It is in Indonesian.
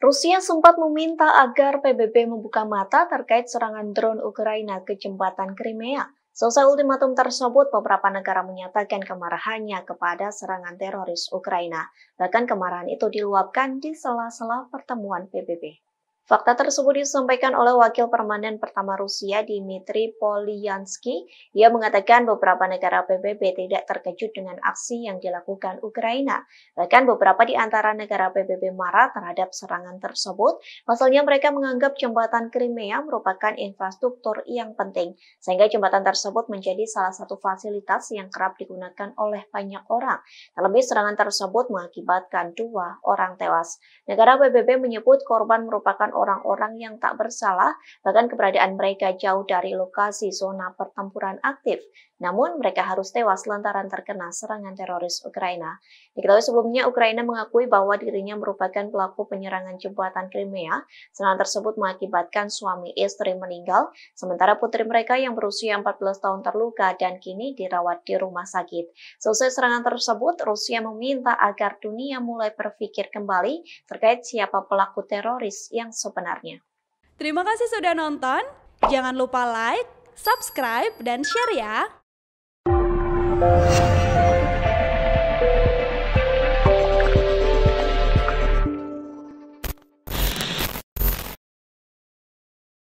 Rusia sempat meminta agar PBB membuka mata terkait serangan drone Ukraina ke jembatan Crimea. Selesai ultimatum tersebut, beberapa negara menyatakan kemarahannya kepada serangan teroris Ukraina. Bahkan kemarahan itu diluapkan di sela-sela pertemuan PBB. Fakta tersebut disampaikan oleh Wakil Permanen Pertama Rusia Dmitry Polyansky. Ia mengatakan beberapa negara PBB tidak terkejut dengan aksi yang dilakukan Ukraina. Bahkan beberapa di antara negara PBB marah terhadap serangan tersebut. Pasalnya mereka menganggap jembatan Crimea merupakan infrastruktur yang penting. Sehingga jembatan tersebut menjadi salah satu fasilitas yang kerap digunakan oleh banyak orang. Terlebih serangan tersebut mengakibatkan dua orang tewas. Negara PBB menyebut korban merupakan orang-orang yang tak bersalah, bahkan keberadaan mereka jauh dari lokasi zona pertempuran aktif. Namun, mereka harus tewas lantaran terkena serangan teroris Ukraina. Diketahui sebelumnya, Ukraina mengakui bahwa dirinya merupakan pelaku penyerangan jembatan Crimea. Serangan tersebut mengakibatkan suami istri meninggal, sementara putri mereka yang berusia 14 tahun terluka dan kini dirawat di rumah sakit. Selesai serangan tersebut, Rusia meminta agar dunia mulai berpikir kembali terkait siapa pelaku teroris yang sebenarnya. Terima kasih sudah nonton. Jangan lupa like, subscribe, dan share ya.